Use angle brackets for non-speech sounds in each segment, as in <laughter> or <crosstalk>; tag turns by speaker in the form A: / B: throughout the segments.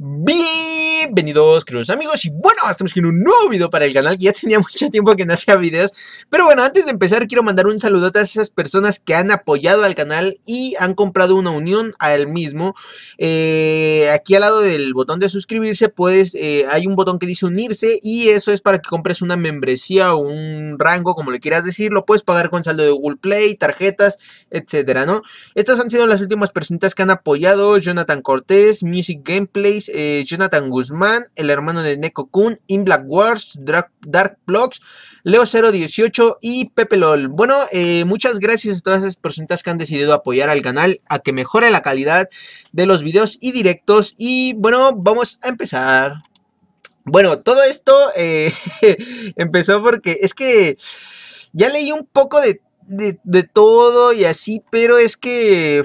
A: Bienvenidos queridos amigos y bueno, estamos en un nuevo video para el canal que ya tenía <laughs> mucho tiempo que no hacía videos Pero bueno, antes de empezar quiero mandar un saludote a esas personas que han apoyado al canal y han comprado una unión a él mismo eh, Aquí al lado del botón de suscribirse pues, eh, hay un botón que dice unirse y eso es para que compres una membresía o un rango como le quieras decir Lo puedes pagar con saldo de Google Play, tarjetas, etcétera, ¿no? Estas han sido las últimas personas que han apoyado Jonathan Cortés, Music Gameplays eh, Jonathan Guzmán, el hermano de Neko Kun, In Black Wars, Dark, Dark Blocks, Leo018 y Pepe LOL. Bueno, eh, muchas gracias a todas esas personas que han decidido apoyar al canal a que mejore la calidad de los videos y directos. Y bueno, vamos a empezar. Bueno, todo esto eh, <laughs> empezó porque es que ya leí un poco de de, todo y así, pero es que,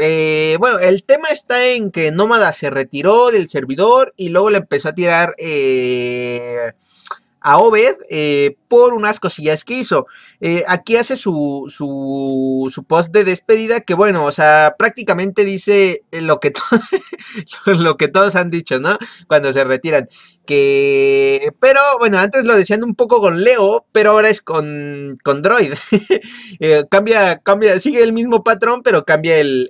A: eh, bueno, el tema está en que Nómada se retiró del servidor y luego le empezó a tirar eh, a Obed, eh, por unas cosillas que hizo. Eh, aquí hace su, su, su, post de despedida que bueno, o sea, prácticamente dice lo que, <laughs> lo que todos han dicho, ¿no? Cuando se retiran. Que, pero bueno, antes lo decían un poco con Leo, pero ahora es con, con Droid. <laughs> Eh, cambia, cambia, sigue el mismo patrón, pero cambia el,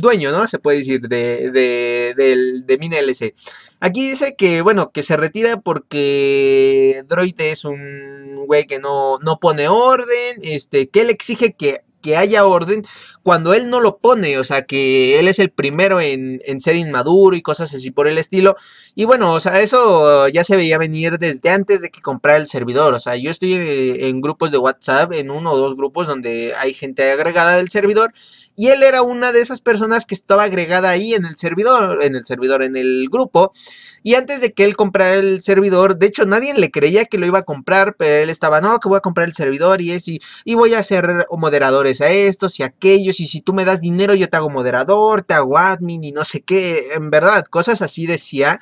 A: dueño, ¿no? Se puede decir, de, de, de LC. Aquí dice que, bueno, que se retira porque Droid es un un güey que no, no pone orden, este, que él exige que, haya orden cuando él no lo pone, o sea, que él es el primero en, en, ser inmaduro y cosas así por el estilo. Y bueno, o sea, eso ya se veía venir desde antes de que comprara el servidor, o sea, yo estoy eh, en grupos de WhatsApp, en uno o dos grupos donde hay gente agregada del servidor y él era una de esas personas que estaba agregada ahí en el servidor, en el servidor, en el grupo. Y antes de que él comprara el servidor, de hecho nadie le creía que lo iba a comprar, pero él estaba, no, que voy a comprar el servidor y es y, voy a ser moderadores a estos y a aquellos y si tú me das dinero yo te hago moderador, te hago admin y no sé qué, en verdad, cosas así decía.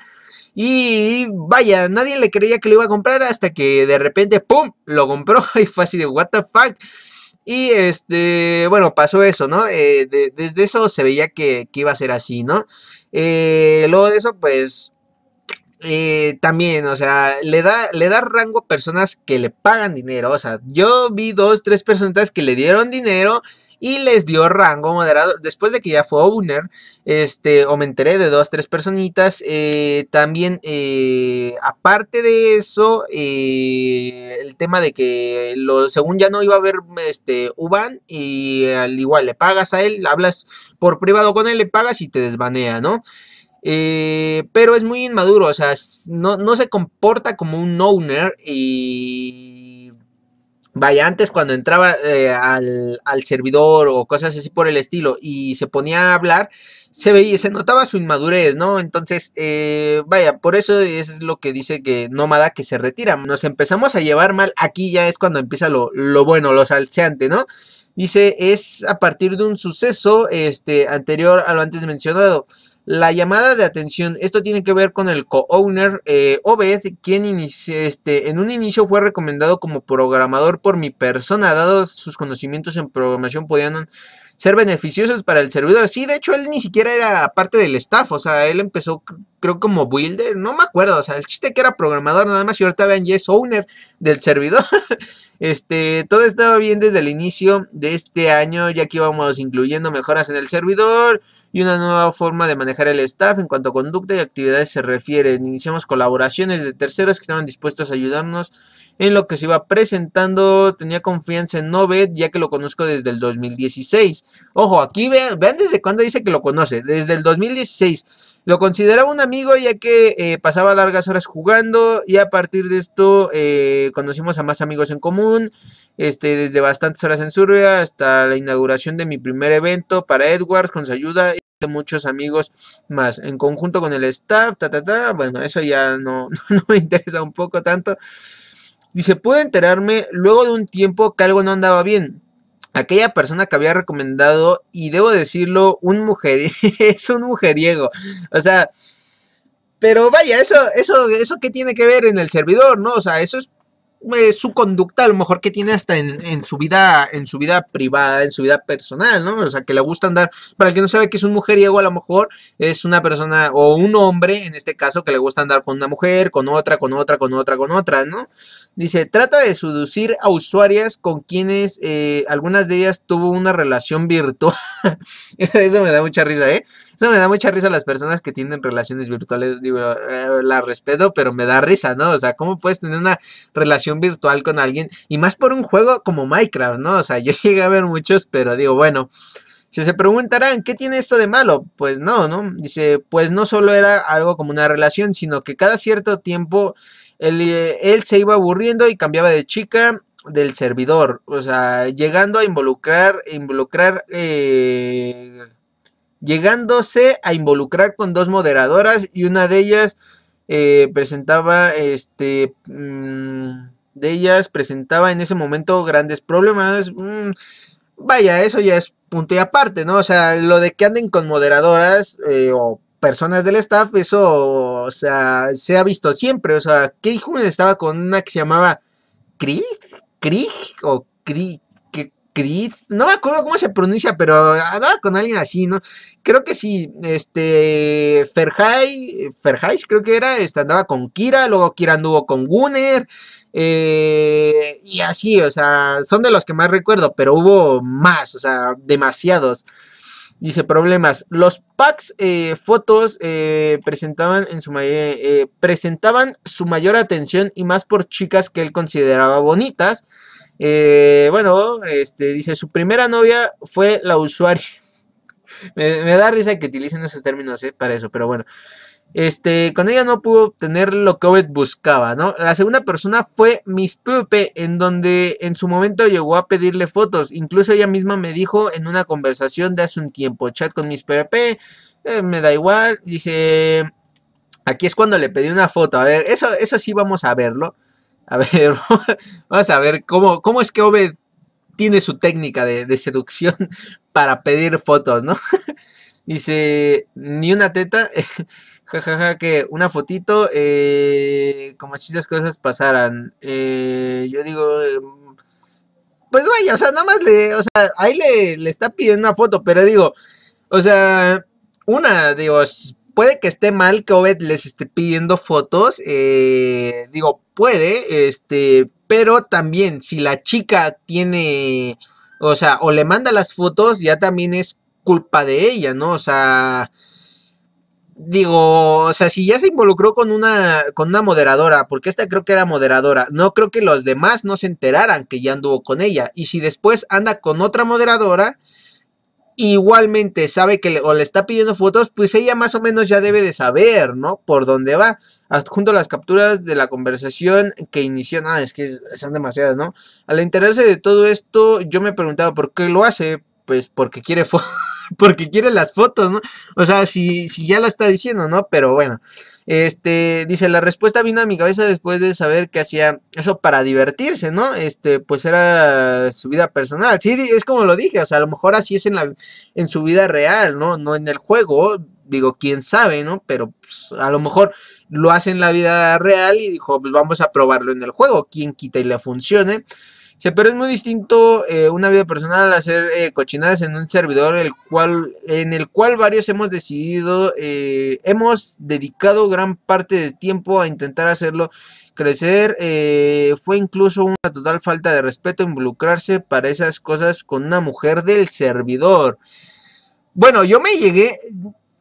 A: Y vaya, nadie le creía que lo iba a comprar hasta que de repente, ¡pum!, lo compró <laughs> y fue así de, ¿what the fuck? Y este, bueno, pasó eso, ¿no? Eh, desde eso se veía que, iba a ser así, ¿no? Eh, luego de eso, pues, eh, también, o sea, le da, le da rango a personas que le pagan dinero. O sea, yo vi dos, tres personas que le dieron dinero y les dio rango moderado Después de que ya fue owner, este, o me enteré de dos, tres personitas. Eh, también, eh, aparte de eso, eh, el tema de que lo, según ya no iba a haber este, UBAN y al igual le pagas a él, hablas por privado con él, le pagas y te desvanea ¿no? pero es muy inmaduro, o sea, no, no se comporta como un owner y Vaya, antes cuando entraba eh, al, servidor o cosas así por el estilo y se ponía a hablar, se veía, se notaba su inmadurez, ¿no? Entonces, eh, vaya, por eso es lo que dice que Nómada que se retira. Nos empezamos a llevar mal, aquí ya es cuando empieza lo, bueno, lo salseante, ¿no? Dice, es a partir de un suceso este, anterior a lo antes mencionado. La llamada de atención, esto tiene que ver con el co-owner eh, Obed, quien este, en un inicio fue recomendado como programador por mi persona, dado sus conocimientos en programación podían ser beneficiosos para el servidor. Sí, de hecho, él ni siquiera era parte del staff, o sea, él empezó, creo, como builder, no me acuerdo, o sea, el chiste que era programador nada más y ahorita vean, ya es owner del servidor. <laughs> este, todo estaba bien desde el inicio de este año, ya que íbamos incluyendo mejoras en el servidor y una nueva forma de manejar el staff en cuanto a conducta y actividades se refiere. Iniciamos colaboraciones de terceros que estaban dispuestos a ayudarnos en lo que se iba presentando. Tenía confianza en Noved ya que lo conozco desde el 2016. Ojo, aquí vean, vean desde cuándo dice que lo conoce, desde el 2016. Lo consideraba un amigo ya que eh, pasaba largas horas jugando y a partir de esto eh, conocimos a más amigos en común, este, desde bastantes horas en Surbia hasta la inauguración de mi primer evento para Edwards con su ayuda y de muchos amigos más en conjunto con el staff, bueno, eso ya no, <laughs> no me interesa un poco tanto. Dice, pude enterarme luego de un tiempo que algo no andaba bien. Aquella persona que había recomendado, y debo decirlo, un mujer, <laughs> es un mujeriego. O sea, pero vaya, eso, eso, eso que tiene que ver en el servidor, ¿no? O sea, eso es su conducta a lo mejor que tiene hasta en, su vida en su vida privada en su vida personal no o sea que le gusta andar para el que no sabe que es un mujeriego a lo mejor es una persona o un hombre en este caso que le gusta andar con una mujer con otra con otra con otra con otra no dice trata de seducir a usuarias con quienes eh, algunas de ellas tuvo una relación virtual <laughs> eso me da mucha risa eh eso me da mucha risa a las personas que tienen relaciones virtuales digo eh, la respeto pero me da risa no o sea cómo puedes tener una relación virtual con alguien y más por un juego como Minecraft, ¿no? O sea, yo <laughs> llegué a ver muchos, pero digo, bueno, si se preguntarán, ¿qué tiene esto de malo? Pues no, ¿no? Dice, pues no solo era algo como una relación, sino que cada cierto tiempo él, eh, se iba aburriendo y cambiaba de chica del servidor, o sea, llegando a involucrar, involucrar, eh, llegándose a involucrar con dos moderadoras y una de ellas eh, presentaba este... Mm, de ellas presentaba en ese momento grandes problemas. Mm, vaya, eso ya es punto y aparte, ¿no? O sea, lo de que anden con moderadoras eh, o personas del staff, eso, o sea, se ha visto siempre. O sea, que Hun estaba con una que se llamaba Krieg, Krieg o Krieg. no me acuerdo cómo se pronuncia, pero andaba con alguien así, ¿no? Creo que sí, este, Ferhai, Ferhais creo que era, este, andaba con Kira, luego Kira anduvo con Gunner, eh, y así, o sea, son de los que más recuerdo, pero hubo más, o sea, demasiados. Dice problemas. Los packs eh, fotos eh, presentaban en su presentaban su mayor atención y más por chicas que él consideraba bonitas. bueno, este dice su primera novia fue la usuaria. <laughs> me, da risa que utilicen esos términos para eso, pero bueno. Este, con ella no pudo obtener lo que Obed buscaba, ¿no? La segunda persona fue Miss Pupe, en donde en su momento llegó a pedirle fotos. Incluso ella misma me dijo en una conversación de hace un tiempo, chat con Miss PVP, eh, me da igual, dice, aquí es cuando le pedí una foto. A ver, eso, eso sí vamos a verlo. A ver, <laughs> vamos a ver cómo, cómo es que Obed tiene su técnica de, de seducción <laughs> para pedir fotos, ¿no? Dice, ni una teta, jajaja, <laughs> ja, ja, que una fotito, eh, como si esas cosas pasaran. Eh, yo digo, em, pues vaya, o sea, nada más le, o sea, ahí le, le está pidiendo una foto, pero digo, o sea, una, digo, puede que esté mal que Obed les esté pidiendo fotos. Eh, digo, puede, este, pero también si la chica tiene, o sea, o le manda las fotos, ya también es culpa de ella, ¿no? O sea, digo, o sea, si ya se involucró con una, con una moderadora, porque esta creo que era moderadora, no creo que los demás no se enteraran que ya anduvo con ella. Y si después anda con otra moderadora, igualmente sabe que le, o le está pidiendo fotos, pues ella más o menos ya debe de saber, ¿no? Por dónde va. a las capturas de la conversación que inició, nada, es que son demasiadas, ¿no? Al enterarse de todo esto, yo me preguntaba por qué lo hace, pues porque quiere fotos. <laughs> porque quiere las fotos, ¿no? O sea, si, si ya lo está diciendo, ¿no? Pero bueno. Este, dice, la respuesta vino a mi cabeza después de saber que hacía eso para divertirse, ¿no? Este, pues era su vida personal. Sí, es como lo dije, o sea, a lo mejor así es en, la, en su vida real, ¿no? No en el juego, digo, quién sabe, ¿no? Pero pues, a lo mejor lo hace en la vida real y dijo, pues vamos a probarlo en el juego, quién quita y le funcione. Sí, pero es muy distinto eh, una vida personal a hacer eh, cochinadas en un servidor el cual, en el cual varios hemos decidido, eh, hemos dedicado gran parte de tiempo a intentar hacerlo crecer. fue incluso una total falta de respeto involucrarse para esas cosas con una mujer del servidor. Bueno, yo me llegué,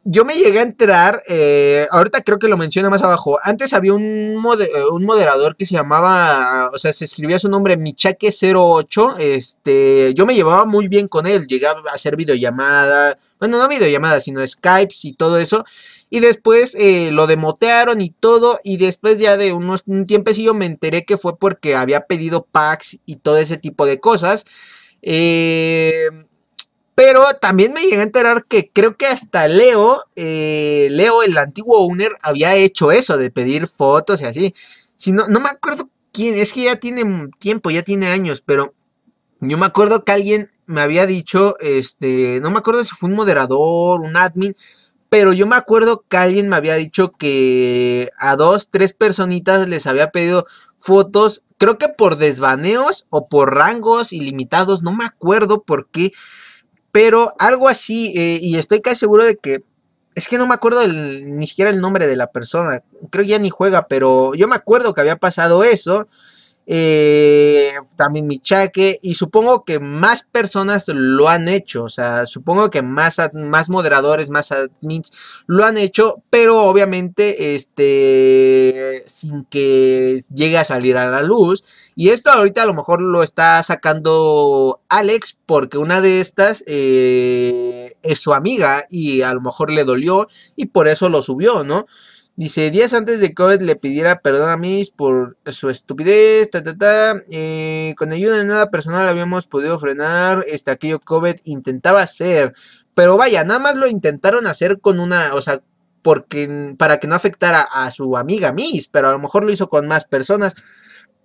A: yo me llegué a enterar, eh, ahorita creo que lo menciona más abajo, antes había eh, un, moderador que se llamaba, o sea, se escribía su nombre Michaque08, este, yo me llevaba muy bien con él, llegaba a hacer videollamada, bueno, no videollamada, sino Skypes y todo eso, y después eh, lo demotearon y todo, y después ya de unos, un tiempecillo me enteré que fue porque había pedido packs y todo ese tipo de cosas, eh pero también me llegué a enterar que creo que hasta Leo, eh, Leo, el antiguo owner, había hecho eso de pedir fotos y así. Si no, no me acuerdo quién, es que ya tiene tiempo, ya tiene años, pero yo me acuerdo que alguien me había dicho, este, no me acuerdo si fue un moderador, un admin, pero yo me acuerdo que alguien me había dicho que a dos, tres personitas les había pedido fotos, creo que por desvaneos o por rangos ilimitados, no me acuerdo por qué, pero algo así, eh, y estoy casi seguro de que. Es que no me acuerdo ni siquiera el nombre de la persona. Creo que ya ni juega, pero yo me acuerdo que había pasado eso eh, también Michaque, y supongo que más personas lo han hecho, o sea, supongo que más, más moderadores, más admins lo han hecho, pero obviamente, este, sin que llegue a salir a la luz, y esto ahorita a lo mejor lo está sacando Alex, porque una de estas eh, es su amiga, y a lo mejor le dolió, y por eso lo subió, ¿no? Dice, días antes de COVID le pidiera perdón a Miss por su estupidez, ta, ta, ta. Eh, con ayuda de nada personal habíamos podido frenar este, aquello COVID intentaba hacer. Pero vaya, nada más lo intentaron hacer con una, o sea, porque, para que no afectara a su amiga Miss, pero a lo mejor lo hizo con más personas.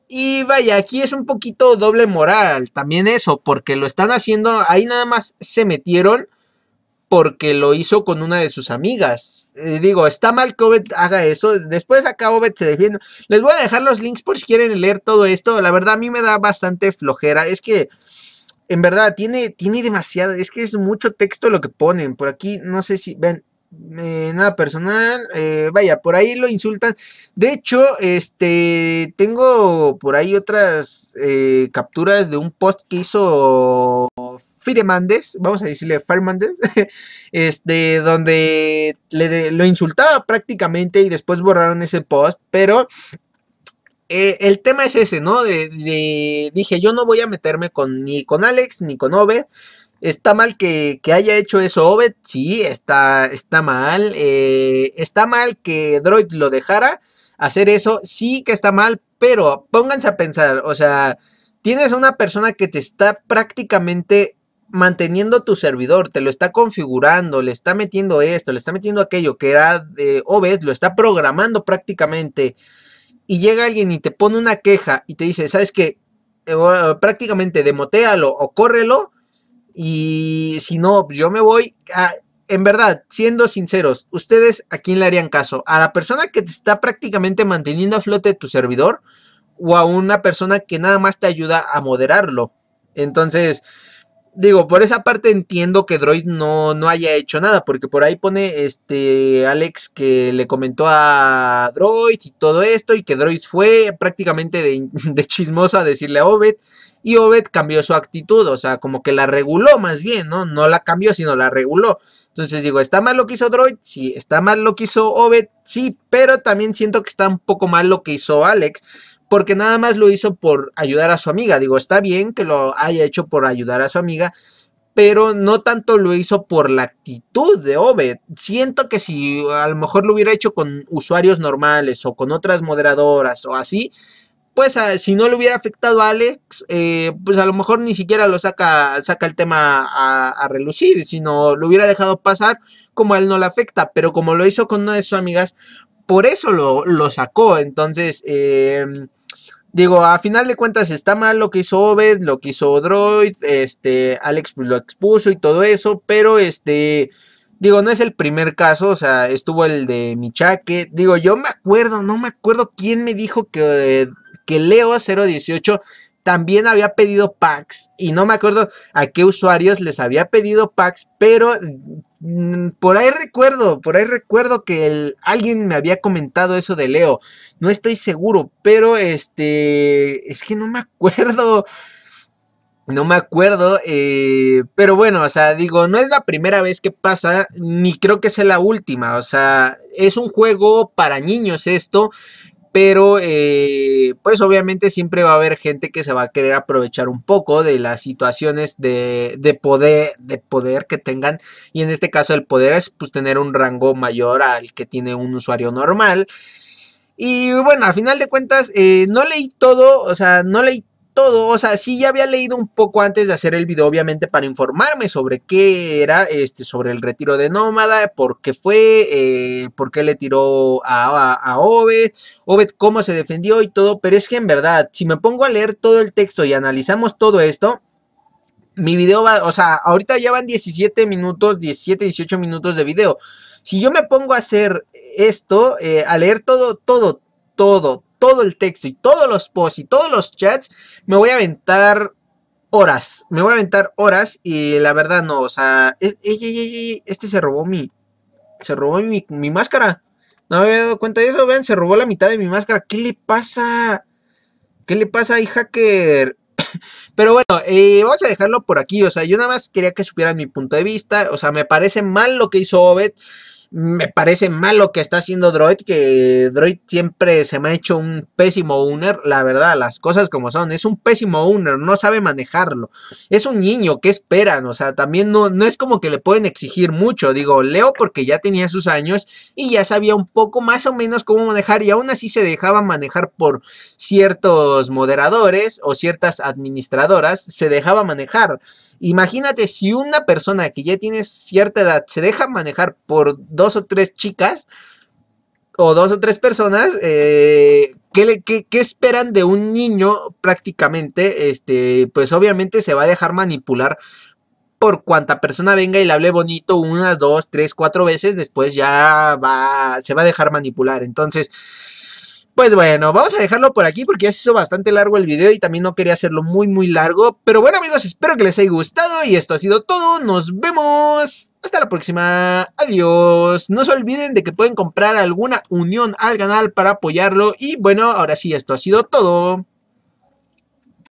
A: Y vaya, aquí es un poquito doble moral también eso, porque lo están haciendo, ahí nada más se metieron porque lo hizo con una de sus amigas. Eh, digo, está mal que Obed haga eso. Después acá Obed se defiende. Les voy a dejar los links por si quieren leer todo esto. La verdad a mí me da bastante flojera. Es que, en verdad, tiene, tiene demasiada. Es que es mucho texto lo que ponen. Por aquí, no sé si... Ven, eh, nada personal, eh, vaya, por ahí lo insultan. De hecho, este, tengo por ahí otras capturas de un post que hizo Firemandes, vamos a decirle Firemandes, <laughs> este, donde le lo insultaba prácticamente y después borraron ese post, pero eh, el tema es ese, ¿no? dije, yo no voy a meterme con, ni con Alex ni con Ove. Está mal que, haya hecho eso Obed, sí, está, está mal. Eh, está mal que Droid lo dejara hacer eso, sí que está mal, pero pónganse a pensar, o sea, tienes a una persona que te está prácticamente manteniendo tu servidor, te lo está configurando, le está metiendo esto, le está metiendo aquello que era de OVED, lo está programando prácticamente. Y llega alguien y te pone una queja y te dice, ¿sabes qué? Eh, eh, prácticamente demotealo o córrelo. Y si no, pues, yo me voy. Ah, en verdad, siendo sinceros, ¿ustedes a quién le harían caso? ¿A la persona que te está prácticamente manteniendo a flote tu servidor? ¿O a una persona que nada más te ayuda a moderarlo? Entonces, Digo, por esa parte entiendo que Droid no, no haya hecho nada, porque por ahí pone este Alex que le comentó a Droid y todo esto, y que Droid fue prácticamente de, <laughs> de chismosa decirle a Obed, y Obed cambió su actitud, o sea, como que la reguló más bien, ¿no? No la cambió, sino la reguló. Entonces digo, ¿está mal lo que hizo Droid? Sí, está mal lo que hizo Obed, sí, pero también siento que está un poco mal lo que hizo Alex porque nada más lo hizo por ayudar a su amiga. Digo, está bien que lo haya hecho por ayudar a su amiga, pero no tanto lo hizo por la actitud de Obed. Siento que si a lo mejor lo hubiera hecho con usuarios normales o con otras moderadoras o así, pues ah, si no le hubiera afectado a Alex, eh, pues a lo mejor ni siquiera lo saca, saca el tema a, relucir. relucir, sino lo hubiera dejado pasar como él no le afecta, pero como lo hizo con una de sus amigas, por eso lo, lo sacó. Entonces, eh, Digo, a final de cuentas está mal lo que hizo Obed, lo que hizo Droid, este, Alex lo expuso y todo eso, pero este, digo, no es el primer caso, o sea, estuvo el de Michaque, digo, yo me acuerdo, no me acuerdo quién me dijo que, que Leo 018 también había pedido packs y no me acuerdo a qué usuarios les había pedido packs, pero Mm, por ahí recuerdo, por ahí recuerdo que alguien me había comentado eso de Leo. No estoy seguro, pero este, es que no me acuerdo. No me acuerdo, eh, pero bueno, o sea, digo, no es la primera vez que pasa, ni creo que sea la última, o sea, es un juego para niños esto, pero eh, pues obviamente siempre va a haber gente que se va a querer aprovechar un poco de las situaciones de, poder, de poder que tengan y en este caso el poder es pues tener un rango mayor al que tiene un usuario normal. Y bueno, a final de cuentas, eh, no leí todo, o sea, no leí todo, o sea, sí ya había leído un poco antes de hacer el video, obviamente, para informarme sobre qué era, este, sobre el retiro de Nómada, por qué fue, eh, por qué le tiró a, a, Obed, cómo se defendió y todo, pero es que en verdad, si me pongo a leer todo el texto y analizamos todo esto, mi video va, o sea, ahorita ya van 17 minutos, 17, 18 minutos de video. Si yo me pongo a hacer esto, eh, a leer todo, todo, todo, todo el texto y todos los posts y todos los chats, me voy a aventar horas. Me voy a aventar horas y la verdad no, o sea, e, este se robó mi, se robó mi, máscara. No me había dado cuenta de eso, vean, se robó la mitad de mi máscara. ¿Qué le pasa? ¿Qué le pasa, ahí, hacker? <coughs> Pero bueno, eh, vamos a dejarlo por aquí. O sea, yo nada más quería que supieran mi punto de vista. O sea, me parece mal lo que hizo Obed me parece malo que está haciendo Droid, que Droid siempre se me ha hecho un pésimo owner, la verdad, las cosas como son, es un pésimo owner, no sabe manejarlo, es un niño, ¿qué esperan? O sea, también no, no es como que le pueden exigir mucho, digo, Leo porque ya tenía sus años y ya sabía un poco más o menos cómo manejar y aún así se dejaba manejar por ciertos moderadores o ciertas administradoras, se dejaba manejar. Imagínate si una persona que ya tiene cierta edad se deja manejar por dos o tres chicas o dos o tres personas, eh, ¿qué, esperan de un niño prácticamente? Este, pues obviamente se va a dejar manipular por cuanta persona venga y le hable bonito una, dos, tres, cuatro veces, después ya va, se va a dejar manipular. Entonces, pues bueno, vamos a dejarlo por aquí porque ya se hizo bastante largo el video y también no quería hacerlo muy muy largo. Pero bueno amigos, espero que les haya gustado y esto ha sido todo. Nos vemos. Hasta la próxima. Adiós. No se olviden de que pueden comprar alguna unión al canal para apoyarlo. Y bueno, ahora sí, esto ha sido todo.